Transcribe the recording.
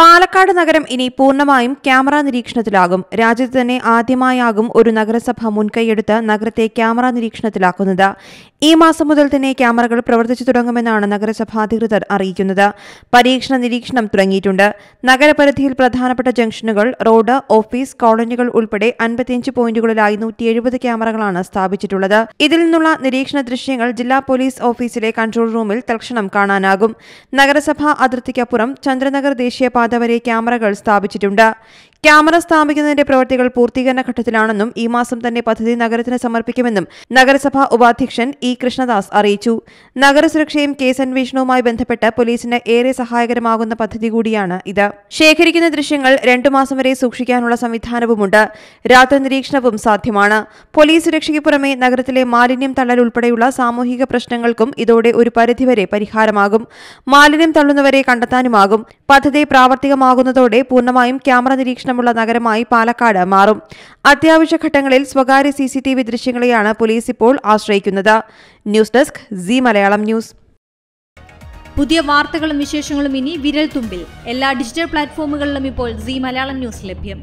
പാലക്കാട് നഗരം ഇനി പൂർണ്ണമായും ക്യാമറ നിരീക്ഷണത്തിലാകും രാജ്യത്ത് തന്നെ ആദ്യമായാകും ഒരു നഗരസഭ മുൻകൈയെടുത്ത് നഗരത്തെ ക്യാമറ നിരീക്ഷണത്തിലാക്കുന്നത് ഈ മാസം മുതൽ തന്നെ ക്യാമറകൾ പ്രവർത്തിച്ചു തുടങ്ങുമെന്നാണ് നഗരസഭ അധികൃതർ അറിയിക്കുന്നത് പരീക്ഷണ നിരീക്ഷണം തുടങ്ങിയിട്ടുണ്ട് നഗരപരിധിയിൽ പ്രധാനപ്പെട്ട ജംഗ്ഷനുകൾ റോഡ് ഓഫീസ് കോളനികൾ ഉൾപ്പെടെ അൻപത്തിയഞ്ച് പോയിന്റുകളിലായി നൂറ്റി എഴുപത് ക്യാമറകളാണ് സ്ഥാപിച്ചിട്ടുള്ളത് ഇതിൽ നിന്നുള്ള നിരീക്ഷണ ദൃശ്യങ്ങൾ ജില്ലാ പോലീസ് ഓഫീസിലെ കൺട്രോൾ റൂമിൽ തൽക്ഷണം കാണാനാകും നഗരസഭാ അതിർത്തിക്കപ്പുറം ചന്ദ്രനഗർ ദേശീയപാത എത്താതെ വരെ ക്യാമറകൾ സ്ഥാപിച്ചിട്ടുണ്ട് ക്യാമറ സ്ഥാപിക്കുന്നതിന്റെ പ്രവൃത്തികൾ പൂർത്തീകരണ ഘട്ടത്തിലാണെന്നും ഈ മാസം തന്നെ പദ്ധതി നഗരത്തിന് സമർപ്പിക്കുമെന്നും നഗരസഭാ ഉപാധ്യക്ഷൻ ഇ കൃഷ്ണദാസ് അറിയിച്ചു നഗരസുരക്ഷയും കേസ് അന്വേഷണവുമായി ബന്ധപ്പെട്ട് പോലീസിന് ഏറെ സഹായകരമാകുന്ന പദ്ധതി കൂടിയാണ് ഇത് ശേഖരിക്കുന്ന ദൃശ്യങ്ങൾ രണ്ടു മാസം വരെ സൂക്ഷിക്കാനുള്ള സംവിധാനവുമുണ്ട് രാത്രി നിരീക്ഷണവും സാധ്യമാണ് പോലീസ് സുരക്ഷയ്ക്ക് പുറമെ നഗരത്തിലെ മാലിന്യം തള്ളൽ ഉൾപ്പെടെയുള്ള സാമൂഹിക പ്രശ്നങ്ങൾക്കും ഇതോടെ ഒരു പരിധിവരെ പരിഹാരമാകും മാലിന്യം തള്ളുന്നവരെ കണ്ടെത്താനുമാകും പദ്ധതി പ്രാവർത്തികമാകുന്നതോടെ പൂർണ്ണമായും ക്യാമറ നിരീക്ഷണം പ്രശ്നമുള്ള നഗരമായി പാലക്കാട് മാറും അത്യാവശ്യ ഘട്ടങ്ങളിൽ സ്വകാര്യ സി സി ടി വി ദൃശ്യങ്ങളെയാണ് പോലീസ് ഇപ്പോൾ ആശ്രയിക്കുന്നത് news desk Zee Malayalam news പുതിയ വാർത്തകളും വിശേഷങ്ങളും ഇനി വിരൽ തുമ്പിൽ എല്ലാ ഡിജിറ്റൽ പ്ലാറ്റ്ഫോമുകളിലും ഇപ്പോൾ സി മലയാളം ന്യൂസ് ലഭ്യം